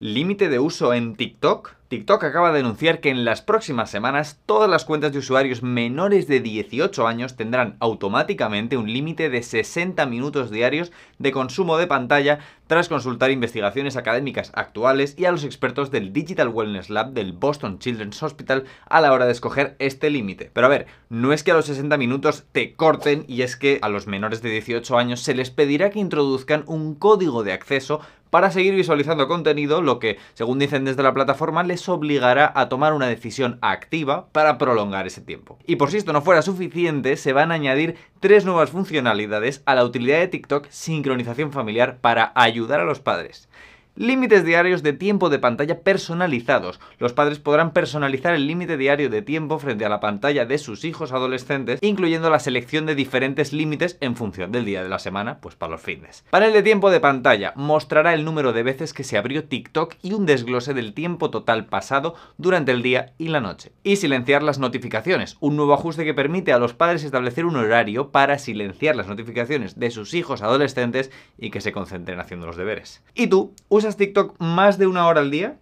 Límite de uso en TikTok. TikTok acaba de anunciar que en las próximas semanas todas las cuentas de usuarios menores de 18 años tendrán automáticamente un límite de 60 minutos diarios de consumo de pantalla tras consultar investigaciones académicas actuales y a los expertos del Digital Wellness Lab del Boston Children's Hospital a la hora de escoger este límite. Pero a ver, no es que a los 60 minutos te corten y es que a los menores de 18 años se les pedirá que introduzcan un código de acceso para seguir visualizando contenido, lo que, según dicen desde la plataforma, les obligará a tomar una decisión activa para prolongar ese tiempo. Y por si esto no fuera suficiente, se van a añadir tres nuevas funcionalidades a la utilidad de TikTok Sincronización Familiar para ayudar ayudar a los padres límites diarios de tiempo de pantalla personalizados. Los padres podrán personalizar el límite diario de tiempo frente a la pantalla de sus hijos adolescentes, incluyendo la selección de diferentes límites en función del día de la semana, pues para los fines. Panel de tiempo de pantalla mostrará el número de veces que se abrió TikTok y un desglose del tiempo total pasado durante el día y la noche. Y silenciar las notificaciones, un nuevo ajuste que permite a los padres establecer un horario para silenciar las notificaciones de sus hijos adolescentes y que se concentren haciendo los deberes. Y tú, TikTok más de una hora al día?